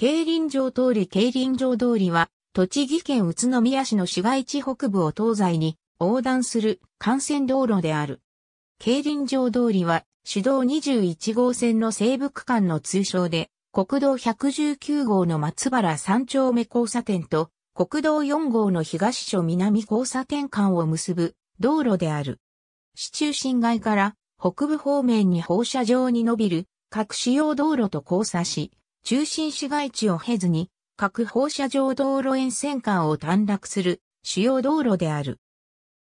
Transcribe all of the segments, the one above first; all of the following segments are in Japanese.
競輪場通り競輪場通りは、栃木県宇都宮市の市街地北部を東西に横断する幹線道路である。競輪場通りは、主道21号線の西部区間の通称で、国道119号の松原三丁目交差点と、国道4号の東署南交差点間を結ぶ道路である。市中心街から北部方面に放射状に伸びる各主要道路と交差し、中心市街地を経ずに、各放射状道路沿線間を短絡する主要道路である。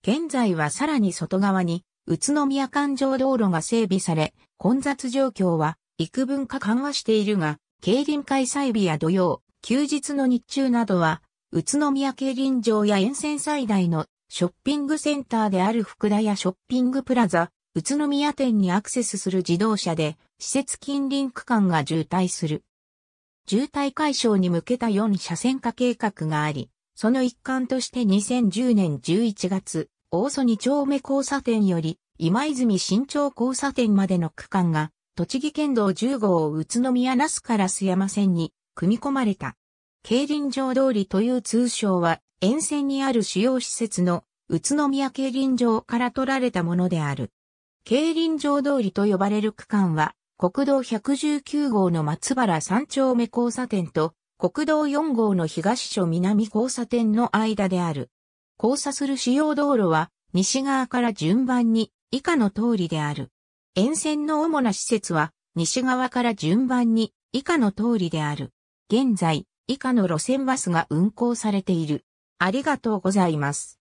現在はさらに外側に、宇都宮環状道路が整備され、混雑状況は幾分か緩和しているが、競輪開催日や土曜、休日の日中などは、宇都宮競輪場や沿線最大のショッピングセンターである福田やショッピングプラザ、宇都宮店にアクセスする自動車で、施設近隣区間が渋滞する。渋滞解消に向けた4車線化計画があり、その一環として2010年11月、大曽2丁目交差点より今泉新町交差点までの区間が、栃木県道10号宇都宮那須から須山線に組み込まれた。競輪場通りという通称は、沿線にある主要施設の宇都宮競輪場から取られたものである。競輪場通りと呼ばれる区間は、国道119号の松原三丁目交差点と国道4号の東署南交差点の間である。交差する主要道路は西側から順番に以下の通りである。沿線の主な施設は西側から順番に以下の通りである。現在以下の路線バスが運行されている。ありがとうございます。